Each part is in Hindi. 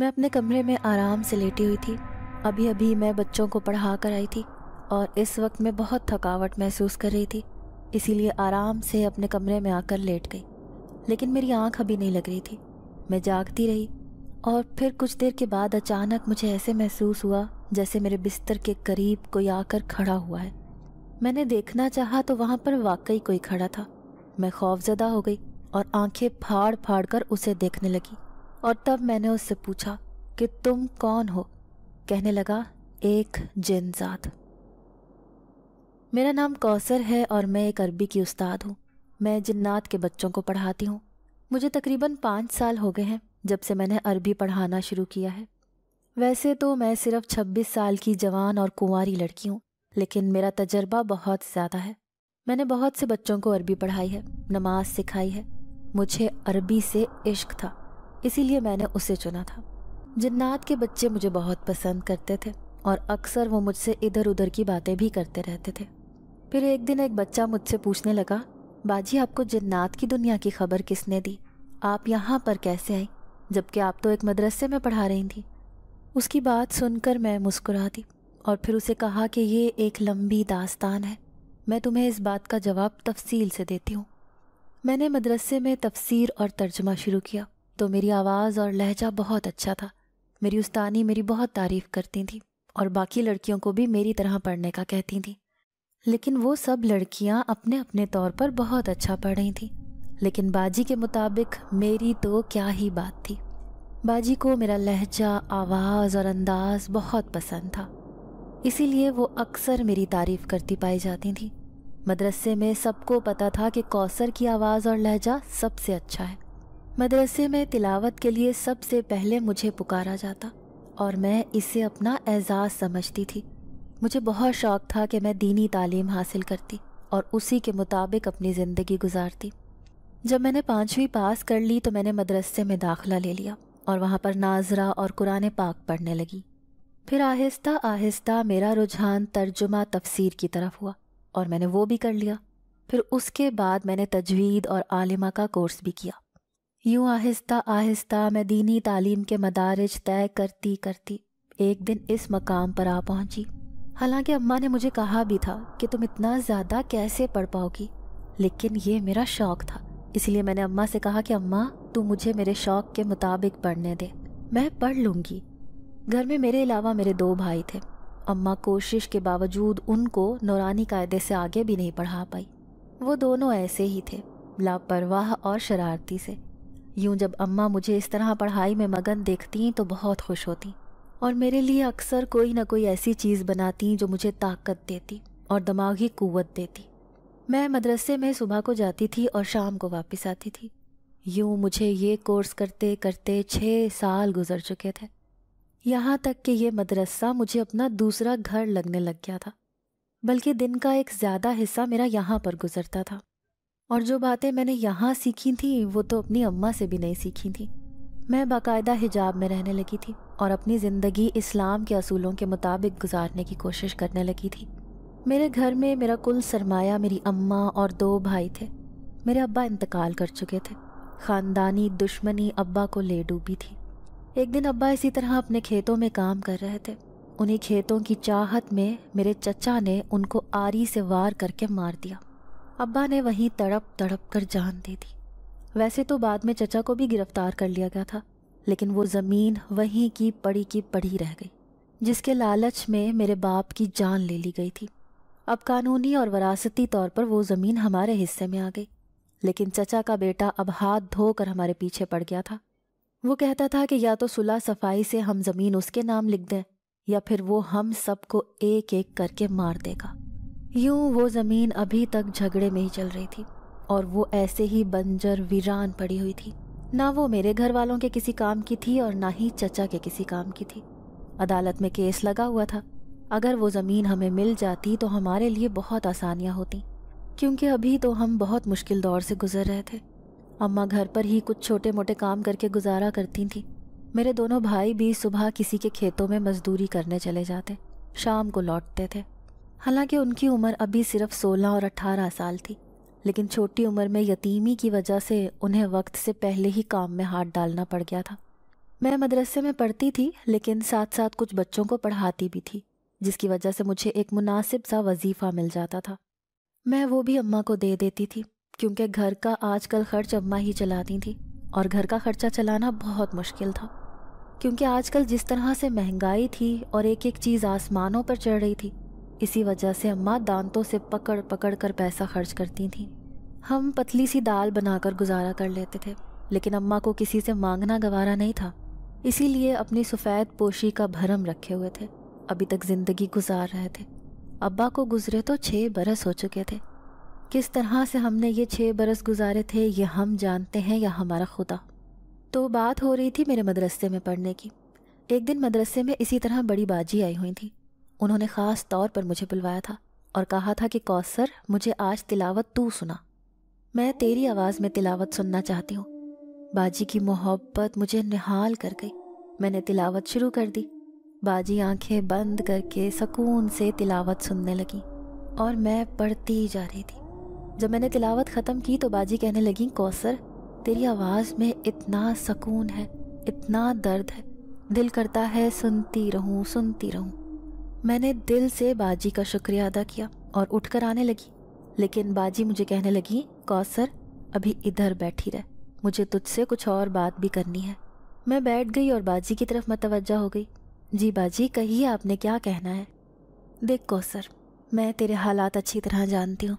मैं अपने कमरे में आराम से लेटी हुई थी अभी अभी मैं बच्चों को पढ़ा कर आई थी और इस वक्त मैं बहुत थकावट महसूस कर रही थी इसीलिए आराम से अपने कमरे में आकर लेट गई लेकिन मेरी आंख अभी नहीं लग रही थी मैं जागती रही और फिर कुछ देर के बाद अचानक मुझे ऐसे महसूस हुआ जैसे मेरे बिस्तर के करीब कोई आकर खड़ा हुआ है मैंने देखना चाहा तो वहाँ पर वाकई कोई खड़ा था मैं खौफजदा हो गई और आंखें फाड़ फाड़ कर उसे देखने लगी और तब मैंने उससे पूछा कि तुम कौन हो कहने लगा एक जिनजाद मेरा नाम कौसर है और मैं एक अरबी की उस्ताद हूँ मैं जिन्नात के बच्चों को पढ़ाती हूँ मुझे तकरीबन पाँच साल हो गए हैं जब से मैंने अरबी पढ़ाना शुरू किया है वैसे तो मैं सिर्फ छब्बीस साल की जवान और कुंवारी लड़की हूँ लेकिन मेरा तजर्बा बहुत ज़्यादा है मैंने बहुत से बच्चों को अरबी पढ़ाई है नमाज सिखाई है मुझे अरबी से इश्क था इसीलिए मैंने उसे चुना था जिन्नात के बच्चे मुझे बहुत पसंद करते थे और अक्सर वो मुझसे इधर उधर की बातें भी करते रहते थे फिर एक दिन एक बच्चा मुझसे पूछने लगा बाजी आपको जिन्नात की दुनिया की खबर किसने दी आप यहाँ पर कैसे आई जबकि आप तो एक मदरसे में पढ़ा रही थी उसकी बात सुनकर मैं मुस्कुरा दी और फिर उसे कहा कि ये एक लंबी दास्तान है मैं तुम्हें इस बात का जवाब तफसील से देती हूँ मैंने मदरसे में तफसीर और तर्जमा शुरू किया तो मेरी आवाज़ और लहजा बहुत अच्छा था मेरी उस्तानी मेरी बहुत तारीफ़ करती थी और बाकी लड़कियों को भी मेरी तरह पढ़ने का कहती थी लेकिन वो सब लड़कियाँ अपने अपने तौर पर बहुत अच्छा पढ़ रही थी लेकिन बाजी के मुताबिक मेरी तो क्या ही बात थी बाजी को मेरा लहजा आवाज़ और अंदाज बहुत पसंद था इसीलिए वो अक्सर मेरी तारीफ़ करती पाई जाती थी मदरसे में सबको पता था कि कौसर की आवाज़ और लहजा सबसे अच्छा है मदरसे में तिलावत के लिए सबसे पहले मुझे पुकारा जाता और मैं इसे अपना एजाज़ समझती थी मुझे बहुत शौक़ था कि मैं दीनी तालीम हासिल करती और उसी के मुताबिक अपनी ज़िंदगी गुजारती जब मैंने पाँचवीं पास कर ली तो मैंने मदरसे में दाखिला ले लिया और वहाँ पर नाजरा और कुरान पाक पढ़ने लगी फिर आहिस्ता आहिस्ता मेरा रुझान तर्जुमा तफसीर की तरफ हुआ और मैंने वो भी कर लिया फिर उसके बाद मैंने तजवीद और आलिमा का कोर्स भी किया यूं आहिस्ता आहिस्ता मैं दीनी तालीम के मदारज तय करती करती एक दिन इस मकाम पर आ पहुंची हालांकि अम्मा ने मुझे कहा भी था कि तुम इतना ज़्यादा कैसे पढ़ पाओगी लेकिन ये मेरा शौक़ था इसलिए मैंने अम्मा से कहा कि अम्मा तू मुझे मेरे शौक़ के मुताबिक पढ़ने दे मैं पढ़ लूँगी घर में मेरे अलावा मेरे दो भाई थे अम्मा कोशिश के बावजूद उनको नौरानी कायदे से आगे भी नहीं पढ़ा पाई वो दोनों ऐसे ही थे लापरवाह और शरारती से यूं जब अम्मा मुझे इस तरह पढ़ाई में मगन देखती तो बहुत खुश होती और मेरे लिए अक्सर कोई ना कोई ऐसी चीज़ बनाती जो मुझे ताकत देती और दिमागी कुवत देती मैं मदरसे में सुबह को जाती थी और शाम को वापस आती थी यूँ मुझे ये कोर्स करते करते छः साल गुजर चुके थे यहाँ तक कि ये मदरसा मुझे अपना दूसरा घर लगने लग गया था बल्कि दिन का एक ज़्यादा हिस्सा मेरा यहाँ पर गुजरता था और जो बातें मैंने यहाँ सीखी थी वो तो अपनी अम्मा से भी नहीं सीखी थी मैं बाकायदा हिजाब में रहने लगी थी और अपनी ज़िंदगी इस्लाम के असूलों के मुताबिक गुजारने की कोशिश करने लगी थी मेरे घर में मेरा कुल सरमाया मेरी अम्मा और दो भाई थे मेरे अब्बा इंतकाल कर चुके थे ख़ानदानी दुश्मनी अब्बा को ले डूबी थी एक दिन अब्बा इसी तरह अपने खेतों में काम कर रहे थे उन्हीं खेतों की चाहत में मेरे चचा ने उनको आरी से वार करके मार दिया अब्बा ने वहीं तड़प तड़प कर जान दे दी वैसे तो बाद में चचा को भी गिरफ्तार कर लिया गया था लेकिन वो ज़मीन वहीं की पड़ी की पड़ी रह गई जिसके लालच में मेरे बाप की जान ले ली गई थी अब कानूनी और वरासती तौर पर वो ज़मीन हमारे हिस्से में आ गई लेकिन चचा का बेटा अब हाथ धोकर हमारे पीछे पड़ गया था वो कहता था कि या तो सुलह सफाई से हम ज़मीन उसके नाम लिख दें या फिर वो हम सबको एक एक करके मार देगा यूं वो ज़मीन अभी तक झगड़े में ही चल रही थी और वो ऐसे ही बंजर वीरान पड़ी हुई थी ना वो मेरे घर वालों के किसी काम की थी और ना ही चचा के किसी काम की थी अदालत में केस लगा हुआ था अगर वो ज़मीन हमें मिल जाती तो हमारे लिए बहुत आसानियाँ होती क्योंकि अभी तो हम बहुत मुश्किल दौर से गुजर रहे थे अम्मा घर पर ही कुछ छोटे मोटे काम करके गुजारा करती थीं मेरे दोनों भाई भी सुबह किसी के खेतों में मजदूरी करने चले जाते शाम को लौटते थे हालांकि उनकी उम्र अभी सिर्फ 16 और 18 साल थी लेकिन छोटी उम्र में यतीमी की वजह से उन्हें वक्त से पहले ही काम में हाथ डालना पड़ गया था मैं मदरसे में पढ़ती थी लेकिन साथ साथ कुछ बच्चों को पढ़ाती भी थी जिसकी वजह से मुझे एक मुनासिब सा वजीफ़ा मिल जाता था मैं वो भी अम्मा को दे देती थी क्योंकि घर का आजकल खर्च अम्मा ही चलाती थी और घर का खर्चा चलाना बहुत मुश्किल था क्योंकि आजकल जिस तरह से महंगाई थी और एक एक चीज़ आसमानों पर चढ़ रही थी इसी वजह से अम्मा दांतों से पकड़ पकड़ कर पैसा खर्च करती थीं हम पतली सी दाल बनाकर गुजारा कर लेते थे लेकिन अम्मा को किसी से मांगना गवारा नहीं था इसीलिए अपनी सफ़ेद पोशी का भरम रखे हुए थे अभी तक ज़िंदगी गुजार रहे थे अब्बा को गुजरे तो छः बरस हो चुके थे किस तरह से हमने ये छः बरस गुजारे थे ये हम जानते हैं या हमारा खुदा तो बात हो रही थी मेरे मदरसे में पढ़ने की एक दिन मदरसे में इसी तरह बड़ी बाजी आई हुई थी उन्होंने ख़ास तौर पर मुझे बुलवाया था और कहा था कि कौसर मुझे आज तिलावत तू सुना मैं तेरी आवाज़ में तिलावत सुनना चाहती हूँ बाजी की मोहब्बत मुझे निहाल कर गई मैंने तिलावत शुरू कर दी बाजी आंखें बंद करके सकून से तिलावत सुनने लगी और मैं पढ़ती जा रही थी जब मैंने तिलावत ख़त्म की तो बाजी कहने लगी कौसर तेरी आवाज़ में इतना सकून है इतना दर्द है दिल करता है सुनती रहूं सुनती रहूं मैंने दिल से बाजी का शुक्रिया अदा किया और उठकर आने लगी लेकिन बाजी मुझे कहने लगी कौसर अभी इधर बैठी रहे मुझे तुझसे कुछ और बात भी करनी है मैं बैठ गई और बाजी की तरफ मतवजा हो गई जी बाजी कहिए आपने क्या कहना है देख कौसर मैं तेरे हालात अच्छी तरह जानती हूँ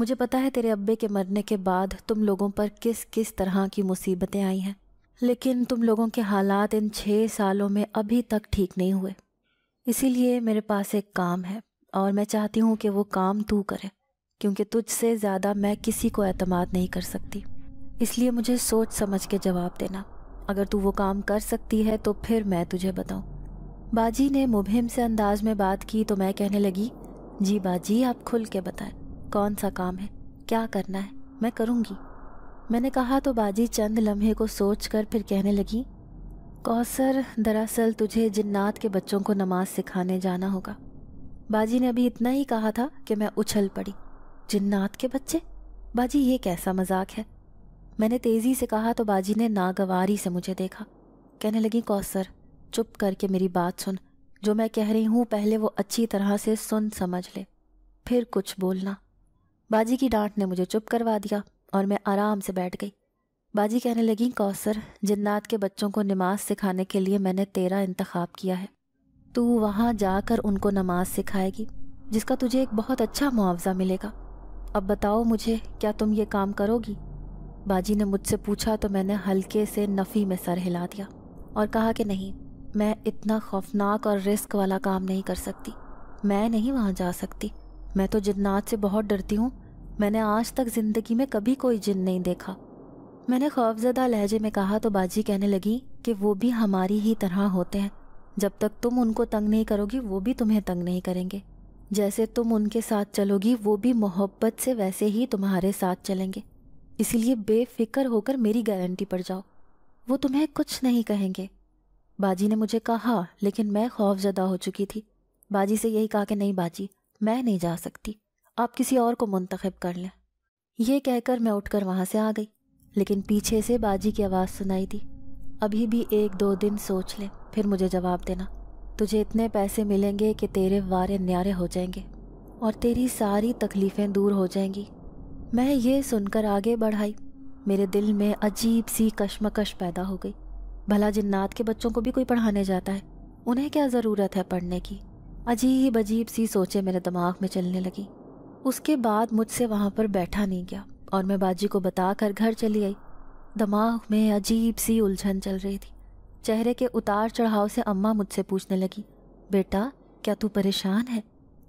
मुझे पता है तेरे अब्बे के मरने के बाद तुम लोगों पर किस किस तरह की मुसीबतें आई हैं लेकिन तुम लोगों के हालात इन छः सालों में अभी तक ठीक नहीं हुए इसीलिए मेरे पास एक काम है और मैं चाहती हूँ कि वो काम तू करे क्योंकि तुझसे ज़्यादा मैं किसी को अतमाद नहीं कर सकती इसलिए मुझे सोच समझ के जवाब देना अगर तू वो काम कर सकती है तो फिर मैं तुझे बताऊँ बाजी ने मुभिम से अंदाज में बात की तो मैं कहने लगी जी बाजी आप खुल के बताएं कौन सा काम है क्या करना है मैं करूँगी मैंने कहा तो बाजी चंद लम्हे को सोच कर फिर कहने लगी कौसर दरअसल तुझे जिन्नात के बच्चों को नमाज सिखाने जाना होगा बाजी ने अभी इतना ही कहा था कि मैं उछल पड़ी जिन्नात के बच्चे बाजी ये कैसा मजाक है मैंने तेज़ी से कहा तो बाजी ने नागवारी से मुझे देखा कहने लगी कौसर चुप करके मेरी बात सुन जो मैं कह रही हूँ पहले वो अच्छी तरह से सुन समझ ले फिर कुछ बोलना बाजी की डांट ने मुझे चुप करवा दिया और मैं आराम से बैठ गई बाजी कहने लगी कौसर जिन्नात के बच्चों को नमाज सिखाने के लिए मैंने तेरा इंतखब किया है तू वहाँ जाकर उनको नमाज सिखाएगी जिसका तुझे एक बहुत अच्छा मुआवजा मिलेगा अब बताओ मुझे क्या तुम ये काम करोगी बाजी ने मुझसे पूछा तो मैंने हल्के से नफ़ी में सर हिला दिया और कहा कि नहीं मैं इतना खौफनाक और रिस्क वाला काम नहीं कर सकती मैं नहीं वहाँ जा सकती मैं तो जिन्नात से बहुत डरती हूँ मैंने आज तक ज़िंदगी में कभी कोई जिन नहीं देखा मैंने खौफजदा लहजे में कहा तो बाजी कहने लगी कि वो भी हमारी ही तरह होते हैं जब तक तुम उनको तंग नहीं करोगी वो भी तुम्हें तंग नहीं करेंगे जैसे तुम उनके साथ चलोगी वो भी मोहब्बत से वैसे ही तुम्हारे साथ चलेंगे इसीलिए बेफिक्र होकर मेरी गारंटी पर जाओ वो तुम्हें कुछ नहीं कहेंगे बाजी ने मुझे कहा लेकिन मैं खौफजदा हो चुकी थी बाजी से यही कहा कि नहीं बाजी मैं नहीं जा सकती आप किसी और को मुंतखब कर लें यह कहकर मैं उठकर वहाँ से आ गई लेकिन पीछे से बाजी की आवाज़ सुनाई दी अभी भी एक दो दिन सोच ले फिर मुझे जवाब देना तुझे इतने पैसे मिलेंगे कि तेरे वारे न्यारे हो जाएंगे और तेरी सारी तकलीफ़ें दूर हो जाएंगी मैं ये सुनकर आगे बढ़ाई मेरे दिल में अजीब सी कश्मकश पैदा हो गई भला जिन्नात के बच्चों को भी कोई पढ़ाने जाता है उन्हें क्या ज़रूरत है पढ़ने की अजीब अजीब सी सोचें मेरे दिमाग में चलने लगी उसके बाद मुझसे वहाँ पर बैठा नहीं गया और मैं बाजी को बताकर घर चली आई दिमाग में अजीब सी उलझन चल रही थी चेहरे के उतार चढ़ाव से अम्मा मुझसे पूछने लगी बेटा क्या तू परेशान है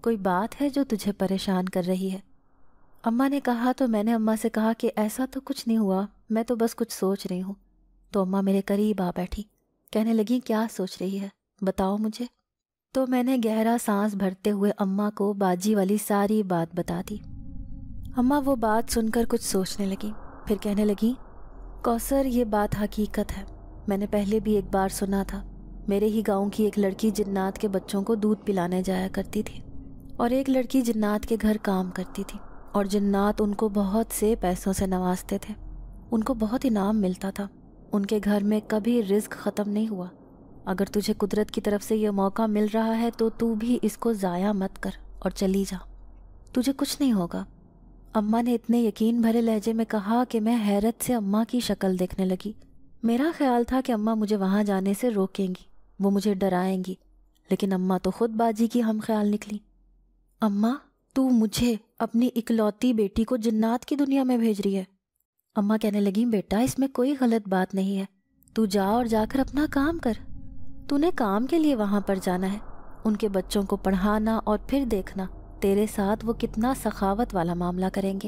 कोई बात है जो तुझे परेशान कर रही है अम्मा ने कहा तो मैंने अम्मा से कहा कि ऐसा तो कुछ नहीं हुआ मैं तो बस कुछ सोच रही हूँ तो अम्मा मेरे करीब आ बैठी कहने लगी क्या सोच रही है बताओ मुझे तो मैंने गहरा सांस भरते हुए अम्मा को बाजी वाली सारी बात बता दी अम्मा वो बात सुनकर कुछ सोचने लगी फिर कहने लगी कौसर ये बात हकीकत है मैंने पहले भी एक बार सुना था मेरे ही गांव की एक लड़की जिन्नात के बच्चों को दूध पिलाने जाया करती थी और एक लड़की जिन्नात के घर काम करती थी और जिन्नात उनको बहुत से पैसों से नवाजते थे उनको बहुत इनाम मिलता था उनके घर में कभी रिस्क ख़त्म नहीं हुआ अगर तुझे कुदरत की तरफ से यह मौका मिल रहा है तो तू भी इसको ज़ाया मत कर और चली जा तुझे कुछ नहीं होगा अम्मा ने इतने यकीन भरे लहजे में कहा कि मैं हैरत से अम्मा की शक्ल देखने लगी मेरा ख्याल था कि अम्मा मुझे वहाँ जाने से रोकेंगी वो मुझे डराएंगी लेकिन अम्मा तो खुद बाजी की हम ख्याल निकली अम्मा तू मुझे अपनी इकलौती बेटी को जिन्नात की दुनिया में भेज रही है अम्मा कहने लगी बेटा इसमें कोई गलत बात नहीं है तू जा और जाकर अपना काम कर तूने काम के लिए वहाँ पर जाना है उनके बच्चों को पढ़ाना और फिर देखना तेरे साथ वो कितना सखावत वाला मामला करेंगे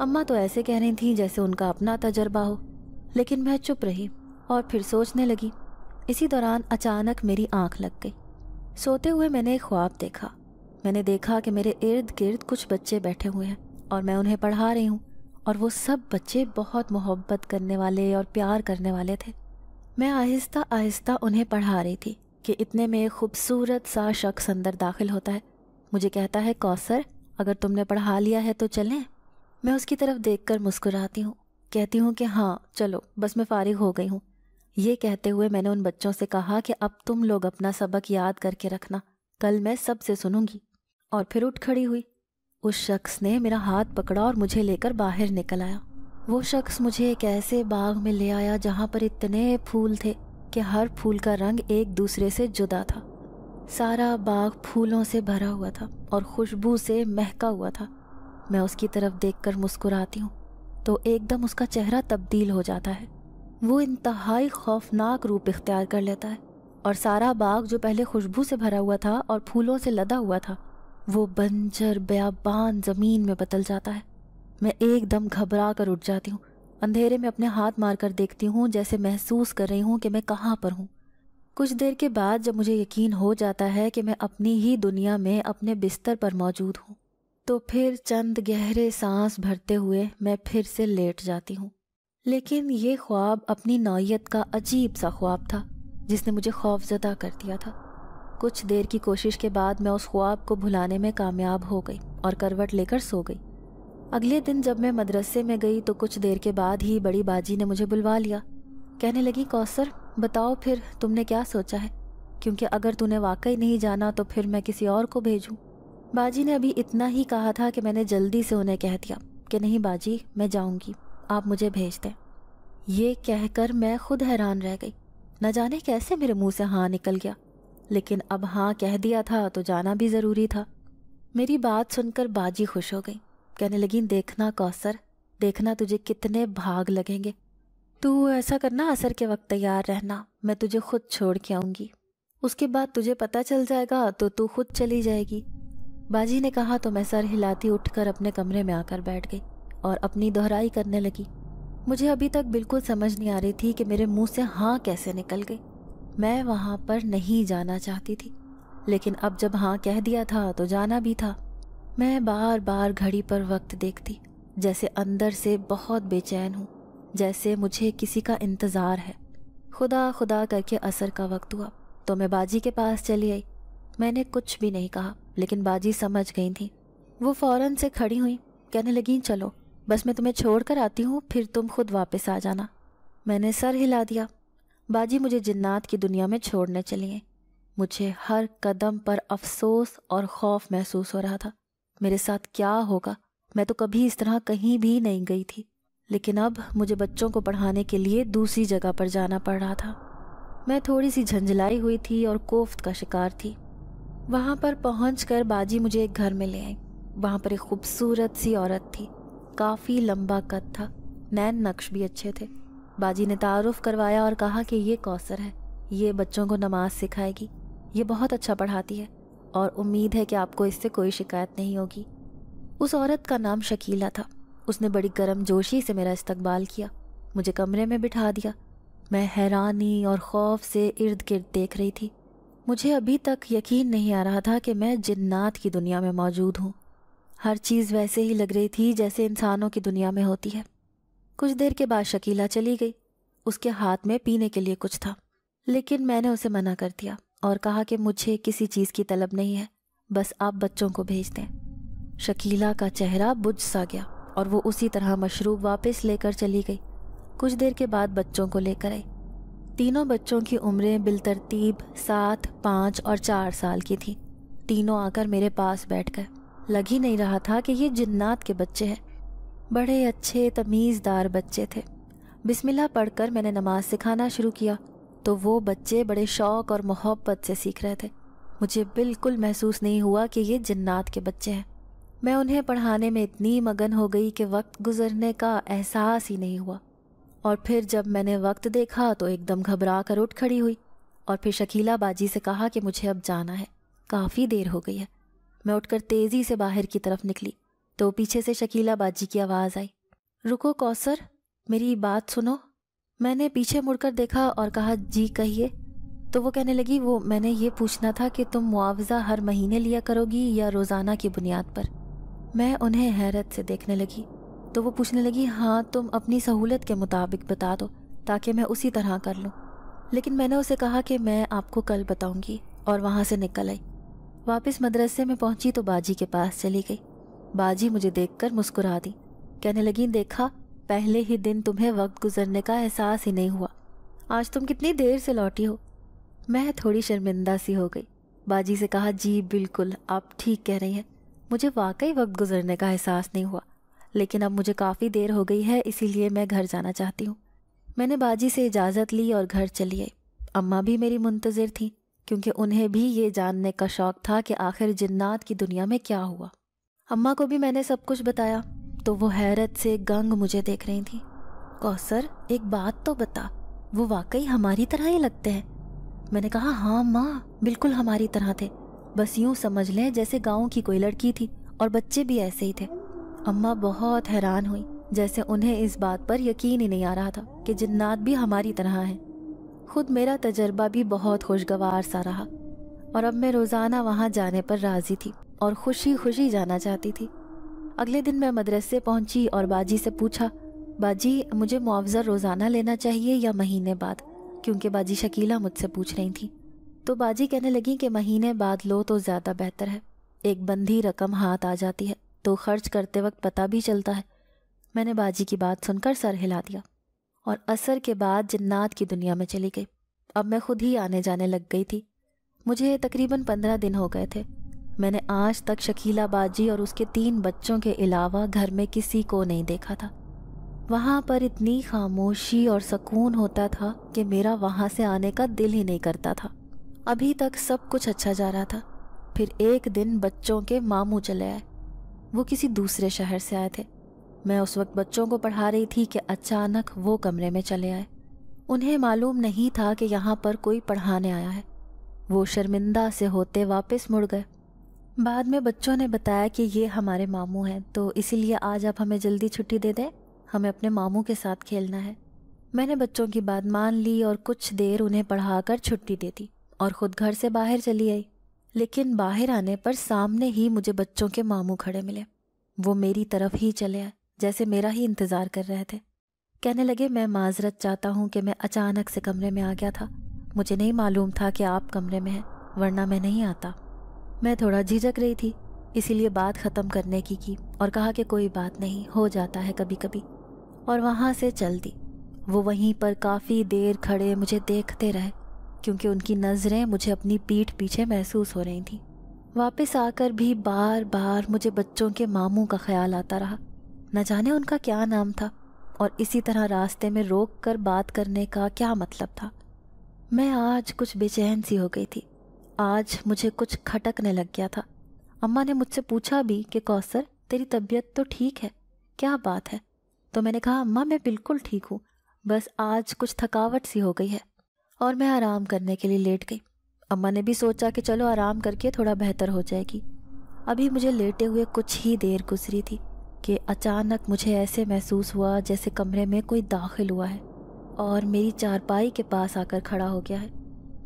अम्मा तो ऐसे कह रही थी जैसे उनका अपना तजर्बा हो लेकिन मैं चुप रही और फिर सोचने लगी इसी दौरान अचानक मेरी आंख लग गई सोते हुए मैंने एक ख्वाब देखा मैंने देखा कि मेरे इर्द गिर्द कुछ बच्चे बैठे हुए हैं और मैं उन्हें पढ़ा रही हूँ और वो सब बच्चे बहुत मोहब्बत करने वाले और प्यार करने वाले थे मैं आहिस्ता आहिस्ता उन्हें पढ़ा रही थी कि इतने में एक खूबसूरत सा शख्स अंदर दाखिल होता है मुझे कहता है कौसर अगर तुमने पढ़ा लिया है तो चलें मैं उसकी तरफ देखकर मुस्कुराती हूँ कहती हूँ कि हाँ चलो बस मैं फारिग हो गई हूँ ये कहते हुए मैंने उन बच्चों से कहा कि अब तुम लोग अपना सबक याद करके रखना कल मैं सबसे सुनूंगी और फिर उठ खड़ी हुई उस शख्स ने मेरा हाथ पकड़ा और मुझे लेकर बाहर निकल आया वो शख्स मुझे एक ऐसे बाग में ले आया जहाँ पर इतने फूल थे कि हर फूल का रंग एक दूसरे से जुदा था सारा बाग फूलों से भरा हुआ था और खुशबू से महका हुआ था मैं उसकी तरफ देखकर मुस्कुराती हूँ तो एकदम उसका चेहरा तब्दील हो जाता है वो इंतहाई खौफनाक रूप इख्तियार कर लेता है और सारा बाग जो पहले खुशबू से भरा हुआ था और फूलों से लदा हुआ था वो बंजर बयाबान ज़मीन में बदल जाता है मैं एकदम घबरा कर उठ जाती हूँ अंधेरे में अपने हाथ मारकर देखती हूँ जैसे महसूस कर रही हूँ कि मैं कहाँ पर हूँ कुछ देर के बाद जब मुझे यकीन हो जाता है कि मैं अपनी ही दुनिया में अपने बिस्तर पर मौजूद हूँ तो फिर चंद गहरे सांस भरते हुए मैं फिर से लेट जाती हूँ लेकिन ये ख्वाब अपनी नौीयत का अजीब सा ख्वाब था जिसने मुझे खौफजदा कर दिया था कुछ देर की कोशिश के बाद मैं उस ख्वाब को भुलाने में कामयाब हो गई और करवट लेकर सो गई अगले दिन जब मैं मदरसे में गई तो कुछ देर के बाद ही बड़ी बाजी ने मुझे बुलवा लिया कहने लगी कौसर बताओ फिर तुमने क्या सोचा है क्योंकि अगर तूने वाकई नहीं जाना तो फिर मैं किसी और को भेजूँ बाजी ने अभी इतना ही कहा था कि मैंने जल्दी से उन्हें कह दिया कि नहीं बाजी मैं जाऊंगी आप मुझे भेज दें ये कहकर मैं खुद हैरान रह गई न जाने कैसे मेरे मुंह से हाँ निकल गया लेकिन अब हाँ कह दिया था तो जाना भी ज़रूरी था मेरी बात सुनकर बाजी खुश हो गई कहने लगी देखना कौसर देखना तुझे कितने भाग लगेंगे तू ऐसा करना असर के वक्त तैयार रहना मैं तुझे खुद छोड़ के आऊँगी उसके बाद तुझे पता चल जाएगा तो तू खुद चली जाएगी बाजी ने कहा तो मैं सर हिलाती उठकर अपने कमरे में आकर बैठ गई और अपनी दोहराई करने लगी मुझे अभी तक बिल्कुल समझ नहीं आ रही थी कि मेरे मुंह से हाँ कैसे निकल गई मैं वहाँ पर नहीं जाना चाहती थी लेकिन अब जब हाँ कह दिया था तो जाना भी था मैं बार बार घड़ी पर वक्त देखती जैसे अंदर से बहुत बेचैन हूँ जैसे मुझे किसी का इंतज़ार है खुदा खुदा करके असर का वक्त हुआ तो मैं बाजी के पास चली आई मैंने कुछ भी नहीं कहा लेकिन बाजी समझ गई थी वो फ़ौरन से खड़ी हुई कहने लगी चलो बस मैं तुम्हें छोड़ कर आती हूँ फिर तुम खुद वापस आ जाना मैंने सर हिला दिया बाजी मुझे जिन्नात की दुनिया में छोड़ने चलिए मुझे हर कदम पर अफसोस और खौफ महसूस हो रहा था मेरे साथ क्या होगा मैं तो कभी इस तरह कहीं भी नहीं गई थी लेकिन अब मुझे बच्चों को पढ़ाने के लिए दूसरी जगह पर जाना पड़ रहा था मैं थोड़ी सी झंझलाई हुई थी और कोफ्त का शिकार थी वहाँ पर पहुँच कर बाजी मुझे एक घर में ले आई वहाँ पर एक खूबसूरत सी औरत थी काफ़ी लंबा कद था नैन नक्श भी अच्छे थे बाजी ने तारुफ करवाया और कहा कि ये कौसर है ये बच्चों को नमाज सिखाएगी ये बहुत अच्छा पढ़ाती है और उम्मीद है कि आपको इससे कोई शिकायत नहीं होगी उस औरत का नाम शकीला था उसने बड़ी गर्म जोशी से मेरा इस्तकबाल किया मुझे कमरे में बिठा दिया मैं हैरानी और खौफ से इर्द गिर्द देख रही थी मुझे अभी तक यकीन नहीं आ रहा था कि मैं जिन्नात की दुनिया में मौजूद हूँ हर चीज़ वैसे ही लग रही थी जैसे इंसानों की दुनिया में होती है कुछ देर के बाद शकीला चली गई उसके हाथ में पीने के लिए कुछ था लेकिन मैंने उसे मना कर दिया और कहा कि मुझे किसी चीज़ की तलब नहीं है बस आप बच्चों को भेज दें शकीला का चेहरा बुझ सा गया और वो उसी तरह मशरूब वापस लेकर चली गई कुछ देर के बाद बच्चों को लेकर आई तीनों बच्चों की उम्रें बिलतरतीब सात पाँच और चार साल की थी तीनों आकर मेरे पास बैठ कर लग ही नहीं रहा था कि ये जिन्नात के बच्चे हैं बड़े अच्छे तमीज़दार बच्चे थे बिस्मिल्लाह पढ़कर मैंने नमाज सिखाना शुरू किया तो वो बच्चे बड़े शौक़ और मोहब्बत से सीख रहे थे मुझे बिल्कुल महसूस नहीं हुआ कि ये जन्नात के बच्चे हैं मैं उन्हें पढ़ाने में इतनी मगन हो गई कि वक्त गुजरने का एहसास ही नहीं हुआ और फिर जब मैंने वक्त देखा तो एकदम घबरा कर उठ खड़ी हुई और फिर शकीला बाजी से कहा कि मुझे अब जाना है काफ़ी देर हो गई है मैं उठकर तेज़ी से बाहर की तरफ निकली तो पीछे से शकीला बाजी की आवाज़ आई रुको कौसर मेरी बात सुनो मैंने पीछे मुड़कर देखा और कहा जी कहिए तो वो कहने लगी वो मैंने ये पूछना था कि तुम मुआवज़ा हर महीने लिया करोगी या रोज़ाना की बुनियाद पर मैं उन्हें हैरत से देखने लगी तो वो पूछने लगी हाँ तुम अपनी सहूलत के मुताबिक बता दो ताकि मैं उसी तरह कर लूँ लेकिन मैंने उसे कहा कि मैं आपको कल बताऊंगी और वहाँ से निकल आई वापस मदरसे में पहुँची तो बाजी के पास चली गई बाजी मुझे देखकर मुस्कुरा दी कहने लगी देखा पहले ही दिन तुम्हें वक्त गुजरने का एहसास ही नहीं हुआ आज तुम कितनी देर से लौटी हो मैं थोड़ी शर्मिंदा सी हो गई बाजी से कहा जी बिल्कुल आप ठीक कह रही हैं मुझे वाकई वक्त गुजरने का एहसास नहीं हुआ लेकिन अब मुझे काफ़ी देर हो गई है इसीलिए मैं घर जाना चाहती हूँ मैंने बाजी से इजाज़त ली और घर चली आई अम्मा भी मेरी मुंतज़र थीं क्योंकि उन्हें भी ये जानने का शौक़ था कि आखिर जिन्नात की दुनिया में क्या हुआ अम्मा को भी मैंने सब कुछ बताया तो वो हैरत से गंग मुझे देख रही थी कौसर एक बात तो बता वो वाकई हमारी तरह ही लगते हैं मैंने कहा हाँ माँ बिल्कुल हमारी तरह थे बस यूं समझ लें जैसे गांव की कोई लड़की थी और बच्चे भी ऐसे ही थे अम्मा बहुत हैरान हुई जैसे उन्हें इस बात पर यकीन ही नहीं आ रहा था कि जिन्नात भी हमारी तरह हैं खुद मेरा तजर्बा भी बहुत खुशगवार सा रहा और अब मैं रोज़ाना वहाँ जाने पर राज़ी थी और खुशी खुशी जाना चाहती थी अगले दिन मैं मदरसे पहुँची और बाजी से पूछा बाजी मुझे मुआवजा रोज़ाना लेना चाहिए या महीने बाद क्योंकि बाजी शकीला मुझसे पूछ रही थी तो बाजी कहने लगी कि महीने बाद लो तो ज़्यादा बेहतर है एक बंधी रकम हाथ आ जाती है तो खर्च करते वक्त पता भी चलता है मैंने बाजी की बात सुनकर सर हिला दिया और असर के बाद जिन्नात की दुनिया में चली गई अब मैं खुद ही आने जाने लग गई थी मुझे तकरीबन पंद्रह दिन हो गए थे मैंने आज तक शकीला बाजी और उसके तीन बच्चों के अलावा घर में किसी को नहीं देखा था वहाँ पर इतनी खामोशी और सुकून होता था कि मेरा वहाँ से आने का दिल ही नहीं करता था अभी तक सब कुछ अच्छा जा रहा था फिर एक दिन बच्चों के मामू चले आए वो किसी दूसरे शहर से आए थे मैं उस वक्त बच्चों को पढ़ा रही थी कि अचानक वो कमरे में चले आए उन्हें मालूम नहीं था कि यहाँ पर कोई पढ़ाने आया है वो शर्मिंदा से होते वापस मुड़ गए बाद में बच्चों ने बताया कि ये हमारे मामू हैं तो इसीलिए आज आप हमें जल्दी छुट्टी दे दें हमें अपने मामू के साथ खेलना है मैंने बच्चों की बात मान ली और कुछ देर उन्हें पढ़ाकर छुट्टी दे दी और ख़ुद घर से बाहर चली आई लेकिन बाहर आने पर सामने ही मुझे बच्चों के मामू खड़े मिले वो मेरी तरफ ही चले आए जैसे मेरा ही इंतज़ार कर रहे थे कहने लगे मैं माजरत चाहता हूँ कि मैं अचानक से कमरे में आ गया था मुझे नहीं मालूम था कि आप कमरे में हैं वरना मैं नहीं आता मैं थोड़ा झिझक रही थी इसीलिए बात ख़त्म करने की की और कहा कि कोई बात नहीं हो जाता है कभी कभी और वहाँ से चल दी वो वहीं पर काफ़ी देर खड़े मुझे देखते रहे क्योंकि उनकी नज़रें मुझे अपनी पीठ पीछे महसूस हो रही थी वापस आकर भी बार बार मुझे बच्चों के मामू का ख्याल आता रहा न जाने उनका क्या नाम था और इसी तरह रास्ते में रोक कर बात करने का क्या मतलब था मैं आज कुछ बेचैन सी हो गई थी आज मुझे कुछ खटकने लग गया था अम्मा ने मुझसे पूछा भी कि कौसर तेरी तबीयत तो ठीक है क्या बात है तो मैंने कहा अम्मा मैं बिल्कुल ठीक हूँ बस आज कुछ थकावट सी हो गई है और मैं आराम करने के लिए लेट गई अम्मा ने भी सोचा कि चलो आराम करके थोड़ा बेहतर हो जाएगी अभी मुझे लेटे हुए कुछ ही देर गुजरी थी कि अचानक मुझे ऐसे महसूस हुआ जैसे कमरे में कोई दाखिल हुआ है और मेरी चारपाई के पास आकर खड़ा हो गया है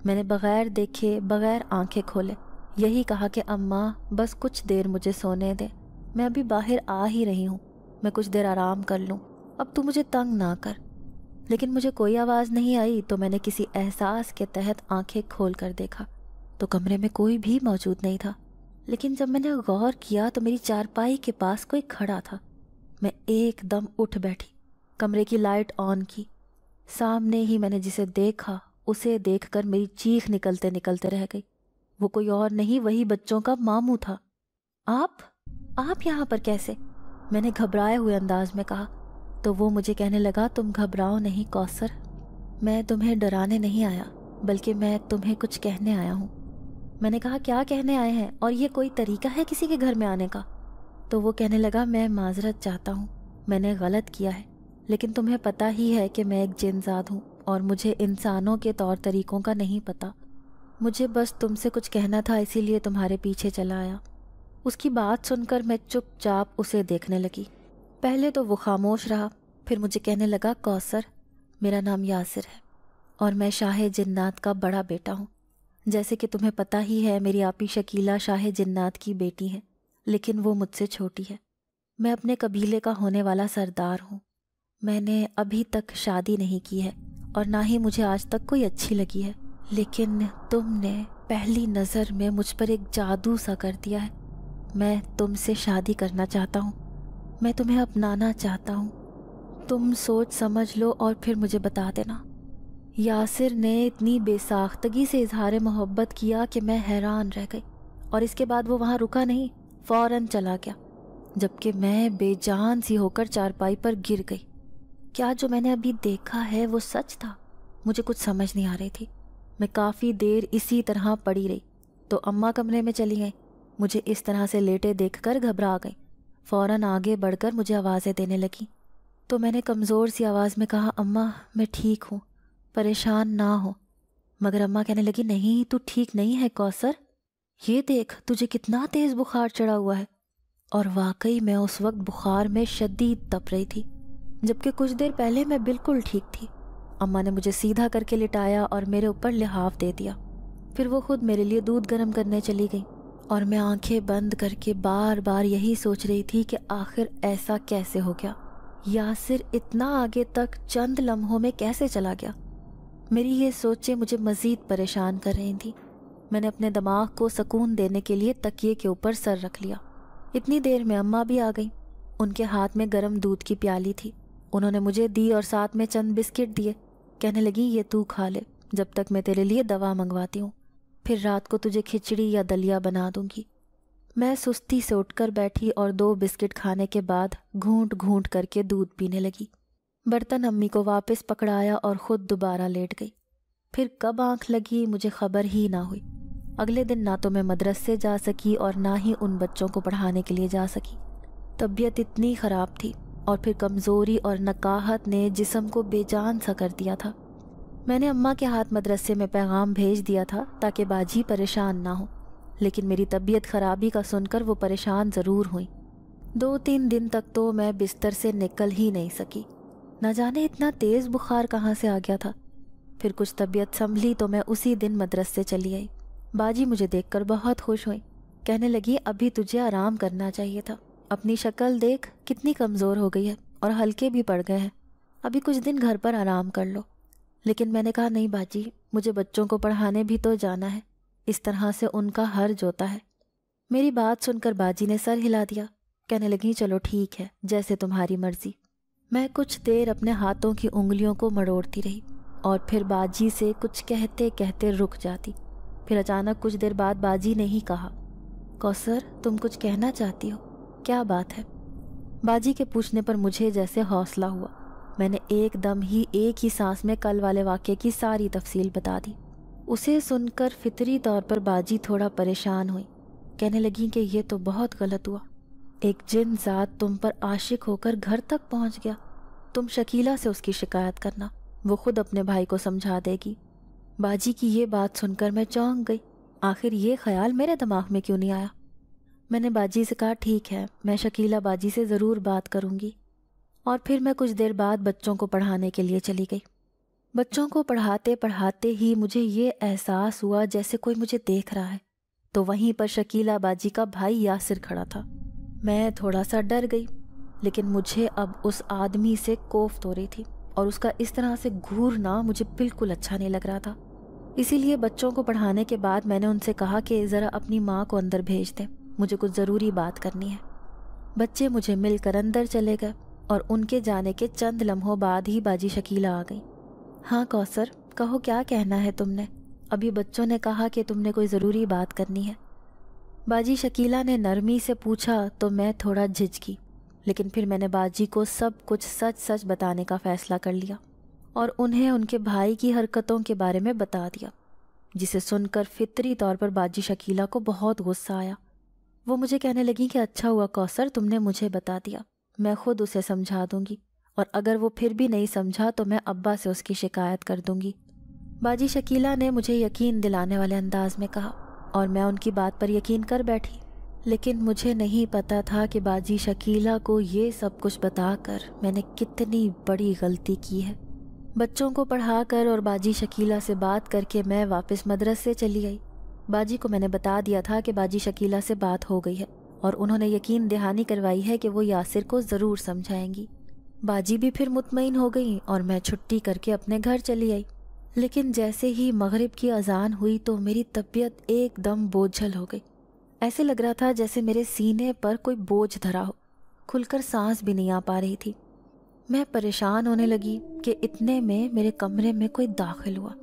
मैंने बगैर देखे बगैर आंखें खोले यही कहा कि अम्मा बस कुछ देर मुझे सोने दे मैं अभी बाहर आ ही रही हूँ मैं कुछ देर आराम कर लूँ अब तू मुझे तंग ना कर लेकिन मुझे कोई आवाज़ नहीं आई तो मैंने किसी एहसास के तहत आंखें खोल कर देखा तो कमरे में कोई भी मौजूद नहीं था लेकिन जब मैंने गौर किया तो मेरी चारपाई के पास कोई खड़ा था मैं एकदम उठ बैठी कमरे की लाइट ऑन की सामने ही मैंने जिसे देखा उसे देखकर मेरी चीख निकलते निकलते रह गई वो कोई और नहीं वही बच्चों का मामू था आप आप यहाँ पर कैसे मैंने घबराए हुए अंदाज में कहा तो वो मुझे कहने लगा तुम घबराओ नहीं कौसर मैं तुम्हें डराने नहीं आया बल्कि मैं तुम्हें कुछ कहने आया हूँ मैंने कहा क्या कहने आए हैं और ये कोई तरीका है किसी के घर में आने का तो वो कहने लगा मैं माजरत चाहता हूँ मैंने गलत किया है लेकिन तुम्हें पता ही है कि मैं एक जिनजाद हूँ और मुझे इंसानों के तौर तरीकों का नहीं पता मुझे बस तुमसे कुछ कहना था इसीलिए तुम्हारे पीछे चला आया उसकी बात सुनकर मैं चुपचाप उसे देखने लगी पहले तो वो खामोश रहा फिर मुझे कहने लगा कौसर मेरा नाम यासिर है और मैं शाह जिन्नात का बड़ा बेटा हूँ जैसे कि तुम्हें पता ही है मेरी आपी शकीला शाह जिन्नात की बेटी है लेकिन वो मुझसे छोटी है मैं अपने कबीले का होने वाला सरदार हूँ मैंने अभी तक शादी नहीं की है और ना ही मुझे आज तक कोई अच्छी लगी है लेकिन तुमने पहली नज़र में मुझ पर एक जादू सा कर दिया है मैं तुमसे शादी करना चाहता हूँ मैं तुम्हें अपनाना चाहता हूँ तुम सोच समझ लो और फिर मुझे बता देना यासिर ने इतनी बेसाख्तगी से इजहार मोहब्बत किया कि मैं हैरान रह गई और इसके बाद वो वहाँ रुका नहीं फ़ौर चला गया जबकि मैं बेजान सी होकर चारपाई पर गिर गई क्या जो मैंने अभी देखा है वो सच था मुझे कुछ समझ नहीं आ रही थी मैं काफ़ी देर इसी तरह पड़ी रही तो अम्मा कमरे में चली गई मुझे इस तरह से लेटे देखकर घबरा गई फ़ौरन आगे बढ़कर मुझे आवाज़ें देने लगी तो मैंने कमज़ोर सी आवाज़ में कहा अम्मा मैं ठीक हूँ परेशान ना हो मगर अम्मा कहने लगी नहीं तू ठीक नहीं है कौसर ये देख तुझे कितना तेज़ बुखार चढ़ा हुआ है और वाकई मैं उस वक्त बुखार में शदीद तप रही थी जबकि कुछ देर पहले मैं बिल्कुल ठीक थी अम्मा ने मुझे सीधा करके लिटाया और मेरे ऊपर लिहाफ़ दे दिया फिर वो खुद मेरे लिए दूध गर्म करने चली गई और मैं आंखें बंद करके बार बार यही सोच रही थी कि आखिर ऐसा कैसे हो गया यासिर इतना आगे तक चंद लम्हों में कैसे चला गया मेरी ये सोचें मुझे मज़ीद परेशान कर रही थी मैंने अपने दिमाग को सुकून देने के लिए तकिए के ऊपर सर रख लिया इतनी देर में अम्मा भी आ गई उनके हाथ में गर्म दूध की प्याली थी उन्होंने मुझे दी और साथ में चंद बिस्किट दिए कहने लगी ये तू खा ले जब तक मैं तेरे लिए दवा मंगवाती हूँ फिर रात को तुझे खिचड़ी या दलिया बना दूंगी मैं सुस्ती से उठकर बैठी और दो बिस्किट खाने के बाद घूंट घूंट करके दूध पीने लगी बर्तन अम्मी को वापस पकड़ाया और ख़ुद दोबारा लेट गई फिर कब आंख लगी मुझे खबर ही ना हुई अगले दिन ना तो मैं मदरसे जा सकी और ना ही उन बच्चों को पढ़ाने के लिए जा सकी तबीयत इतनी ख़राब थी और फिर कमज़ोरी और नकाहत ने जिसम को बेजान सा कर दिया था मैंने अम्मा के हाथ मदरसे में पैगाम भेज दिया था ताकि बाजी परेशान ना हो लेकिन मेरी तबीयत खराबी का सुनकर वो परेशान ज़रूर हुई दो तीन दिन तक तो मैं बिस्तर से निकल ही नहीं सकी न जाने इतना तेज़ बुखार कहाँ से आ गया था फिर कुछ तबीयत संभली तो मैं उसी दिन मदरसे चली आई बाजी मुझे देखकर बहुत खुश हुई कहने लगी अभी तुझे आराम करना चाहिए था अपनी शक्ल देख कितनी कमज़ोर हो गई है और हल्के भी पड़ गए हैं अभी कुछ दिन घर पर आराम कर लो लेकिन मैंने कहा नहीं बाजी मुझे बच्चों को पढ़ाने भी तो जाना है इस तरह से उनका हर जोता है मेरी बात सुनकर बाजी ने सर हिला दिया कहने लगी चलो ठीक है जैसे तुम्हारी मर्जी मैं कुछ देर अपने हाथों की उंगलियों को मड़ोड़ती रही और फिर बाजी से कुछ कहते कहते रुक जाती फिर अचानक कुछ देर बाद बाजी ने ही कहा कौसर तुम कुछ कहना चाहती हो क्या बात है बाजी के पूछने पर मुझे जैसे हौसला हुआ मैंने एकदम ही एक ही सांस में कल वाले वाक्य की सारी तफसील बता दी उसे सुनकर फितरी तौर पर बाजी थोड़ा परेशान हुई कहने लगी कि यह तो बहुत गलत हुआ एक जिन जात तुम पर आशिक होकर घर तक पहुंच गया तुम शकीला से उसकी शिकायत करना वो खुद अपने भाई को समझा देगी बाजी की ये बात सुनकर मैं चौंक गई आखिर ये ख्याल मेरे दिमाग में क्यों नहीं आया मैंने बाजी से कहा ठीक है मैं शकीला बाजी से ज़रूर बात करूंगी और फिर मैं कुछ देर बाद बच्चों को पढ़ाने के लिए चली गई बच्चों को पढ़ाते पढ़ाते ही मुझे ये एहसास हुआ जैसे कोई मुझे देख रहा है तो वहीं पर शकीला बाजी का भाई यासिर खड़ा था मैं थोड़ा सा डर गई लेकिन मुझे अब उस आदमी से कोफ तो रही थी और उसका इस तरह से घूरना मुझे बिल्कुल अच्छा नहीं लग रहा था इसीलिए बच्चों को पढ़ाने के बाद मैंने उनसे कहा कि ज़रा अपनी माँ को अंदर भेज दें मुझे कुछ ज़रूरी बात करनी है बच्चे मुझे मिलकर अंदर चले गए और उनके जाने के चंद लम्हों बाद ही बाजी शकीला आ गई हाँ कौसर कहो क्या कहना है तुमने अभी बच्चों ने कहा कि तुमने कोई ज़रूरी बात करनी है बाजी शकीला ने नरमी से पूछा तो मैं थोड़ा झिझकी लेकिन फिर मैंने बाजी को सब कुछ सच सच बताने का फ़ैसला कर लिया और उन्हें उनके भाई की हरकतों के बारे में बता दिया जिसे सुनकर फितरी तौर पर बाजी शकीला को बहुत गुस्सा आया वो मुझे कहने लगी कि अच्छा हुआ कौसर तुमने मुझे बता दिया मैं खुद उसे समझा दूंगी और अगर वो फिर भी नहीं समझा तो मैं अब्बा से उसकी शिकायत कर दूंगी बाजी शकीला ने मुझे यकीन दिलाने वाले अंदाज में कहा और मैं उनकी बात पर यकीन कर बैठी लेकिन मुझे नहीं पता था कि बाजी शकीला को ये सब कुछ बताकर मैंने कितनी बड़ी गलती की है बच्चों को पढ़ाकर और बाजी शकीला से बात करके मैं वापस मदरस से चली आई बाजी को मैंने बता दिया था कि बाजी शकीला से बात हो गई है और उन्होंने यकीन दहानी करवाई है कि वो यासिर को ज़रूर समझाएंगी बाजी भी फिर मुतमिन हो गई और मैं छुट्टी करके अपने घर चली आई लेकिन जैसे ही मगरिब की अजान हुई तो मेरी तबीयत एकदम बोझल हो गई ऐसे लग रहा था जैसे मेरे सीने पर कोई बोझ धरा हो खुलकर सांस भी नहीं आ पा रही थी मैं परेशान होने लगी कि इतने में मेरे कमरे में कोई दाखिल हुआ